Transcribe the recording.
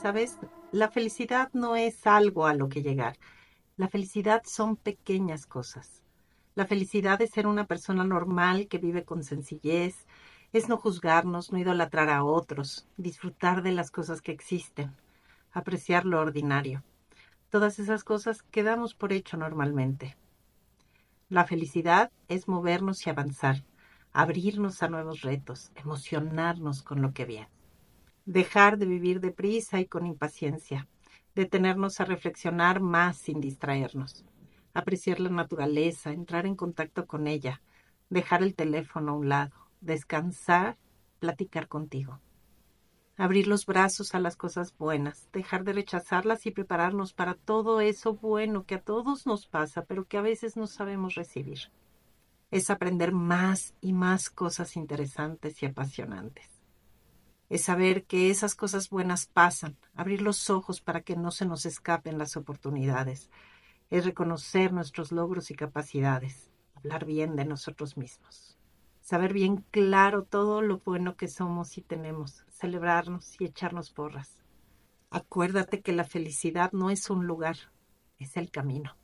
¿Sabes? La felicidad no es algo a lo que llegar. La felicidad son pequeñas cosas. La felicidad es ser una persona normal que vive con sencillez, es no juzgarnos, no idolatrar a otros, disfrutar de las cosas que existen, apreciar lo ordinario. Todas esas cosas quedamos por hecho normalmente. La felicidad es movernos y avanzar, abrirnos a nuevos retos, emocionarnos con lo que viene dejar de vivir deprisa y con impaciencia, detenernos a reflexionar más sin distraernos, apreciar la naturaleza, entrar en contacto con ella, dejar el teléfono a un lado, descansar, platicar contigo. Abrir los brazos a las cosas buenas, dejar de rechazarlas y prepararnos para todo eso bueno que a todos nos pasa, pero que a veces no sabemos recibir. Es aprender más y más cosas interesantes y apasionantes es eh, saber que esas cosas buenas pasan, abrir los ojos para que no se nos escapen las oportunidades, es reconocer nuestros logros y capacidades, hablar bien de nosotros mismos, saber bien claro todo lo bueno que somos y tenemos, celebrarnos y echarnos porras. Acuérdate que la felicidad no es un lugar, es el camino.